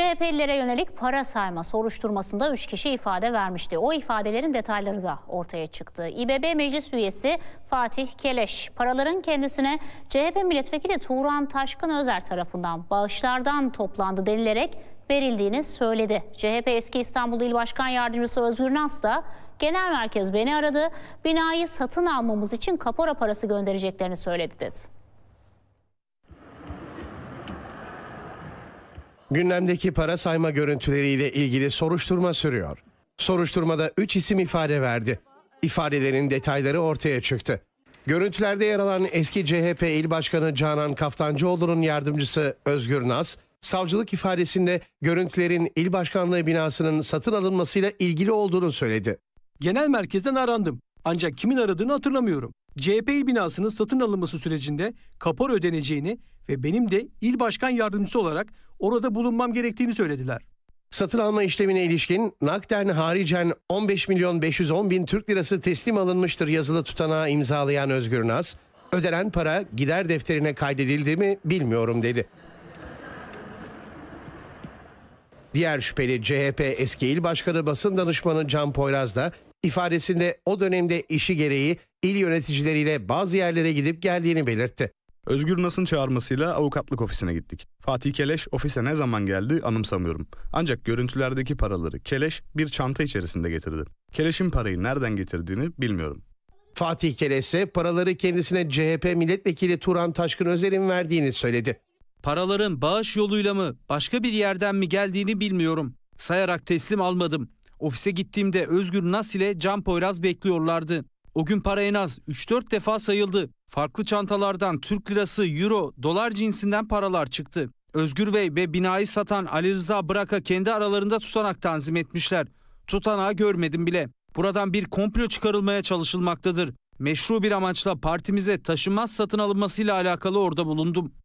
CHP'lilere yönelik para sayma soruşturmasında 3 kişi ifade vermişti. O ifadelerin detayları da ortaya çıktı. İBB Meclis Üyesi Fatih Keleş paraların kendisine CHP Milletvekili Tuğran Taşkın Özer tarafından bağışlardan toplandı denilerek verildiğini söyledi. CHP eski İstanbul İl Başkan Yardımcısı Özgür Nas da genel merkez beni aradı. Binayı satın almamız için kapora parası göndereceklerini söyledi dedi. Gündemdeki para sayma görüntüleriyle ilgili soruşturma sürüyor. Soruşturmada 3 isim ifade verdi. İfadelerin detayları ortaya çıktı. Görüntülerde yer alan eski CHP İl Başkanı Canan Kaftancıoğlu'nun yardımcısı Özgür Naz, savcılık ifadesinde görüntülerin il başkanlığı binasının satın alınmasıyla ilgili olduğunu söyledi. Genel merkezden arandım. Ancak kimin aradığını hatırlamıyorum. CHP il binasının satın alınması sürecinde kapor ödeneceğini ve benim de il başkan yardımcısı olarak orada bulunmam gerektiğini söylediler. Satın alma işlemine ilişkin nakden haricen 15 milyon 510 bin Türk lirası teslim alınmıştır yazılı tutanağı imzalayan Özgür Naz, ödenen para gider defterine kaydedildi mi bilmiyorum dedi. Diğer şüpheli CHP eski il başkanı basın danışmanı Can Poyraz da ifadesinde o dönemde işi gereği il yöneticileriyle bazı yerlere gidip geldiğini belirtti. Özgür Nas'ın çağırmasıyla avukatlık ofisine gittik. Fatih Keleş ofise ne zaman geldi anımsamıyorum. Ancak görüntülerdeki paraları Keleş bir çanta içerisinde getirdi. Keleş'in parayı nereden getirdiğini bilmiyorum. Fatih Keleş paraları kendisine CHP milletvekili Turan Taşkın Özer'in verdiğini söyledi. Paraların bağış yoluyla mı başka bir yerden mi geldiğini bilmiyorum. Sayarak teslim almadım. Ofise gittiğimde Özgür Nas ile Can Poyraz bekliyorlardı. O gün para en az 3-4 defa sayıldı. Farklı çantalardan Türk lirası, euro, dolar cinsinden paralar çıktı. Özgür Bey ve binayı satan Ali Rıza Bırak'a kendi aralarında tutanak tanzim etmişler. Tutanağı görmedim bile. Buradan bir komplo çıkarılmaya çalışılmaktadır. Meşru bir amaçla partimize taşınmaz satın alınmasıyla alakalı orada bulundum.